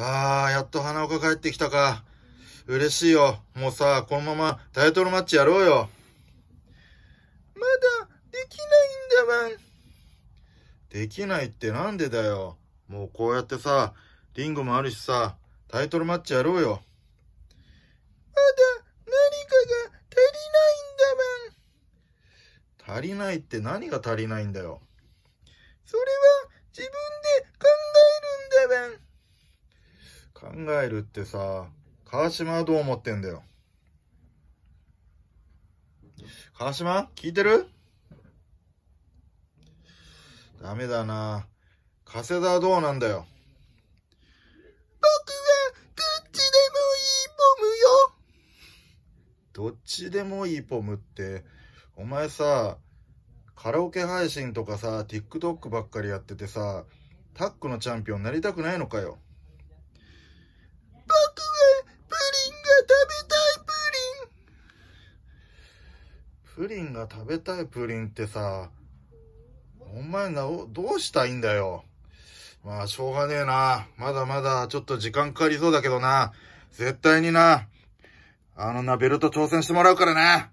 ああ、やっと花岡帰ってきたか。嬉しいよ。もうさ、このままタイトルマッチやろうよ。まだできないんだわできないってなんでだよ。もうこうやってさ、リングもあるしさ、タイトルマッチやろうよ。まだ何かが足りないんだわ足りないって何が足りないんだよ。それは自分で考考えるってさ、川島はどう思ってんだよ。川島聞いてるダメだな。加瀬田はどうなんだよ。僕はどっちでもいいポムよ。どっちでもいいポムって、お前さ、カラオケ配信とかさ、TikTok ばっかりやっててさ、タックのチャンピオンになりたくないのかよ。プリンが食べたいプリンってさ、お前な、どうしたいんだよ。まあ、しょうがねえな。まだまだちょっと時間かかりそうだけどな。絶対にな、あのな、ベルト挑戦してもらうからな。